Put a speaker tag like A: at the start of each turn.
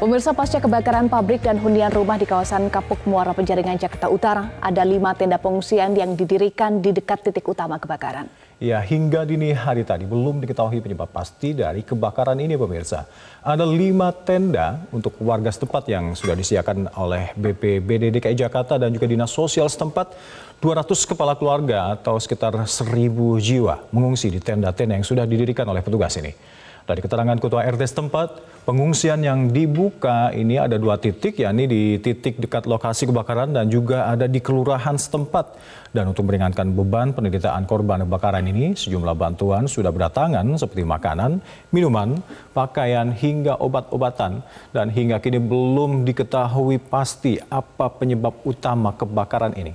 A: Pemirsa pasca kebakaran pabrik dan hunian rumah di kawasan Kapuk Muara Penjaringan Jakarta Utara, ada lima tenda pengungsian yang didirikan di dekat titik utama kebakaran.
B: Ya, hingga dini hari tadi belum diketahui penyebab pasti dari kebakaran ini pemirsa. Ada lima tenda untuk warga setempat yang sudah disiapkan oleh BPBD DKI Jakarta dan juga Dinas Sosial setempat. 200 kepala keluarga atau sekitar 1000 jiwa mengungsi di tenda-tenda yang sudah didirikan oleh petugas ini. Dari keterangan Ketua RT setempat, pengungsian yang dibuka ini ada dua titik, yakni di titik dekat lokasi kebakaran dan juga ada di kelurahan setempat. Dan untuk meringankan beban penderitaan korban kebakaran ini, sejumlah bantuan sudah berdatangan seperti makanan, minuman, pakaian, hingga obat-obatan. Dan hingga kini belum diketahui pasti apa penyebab utama kebakaran ini.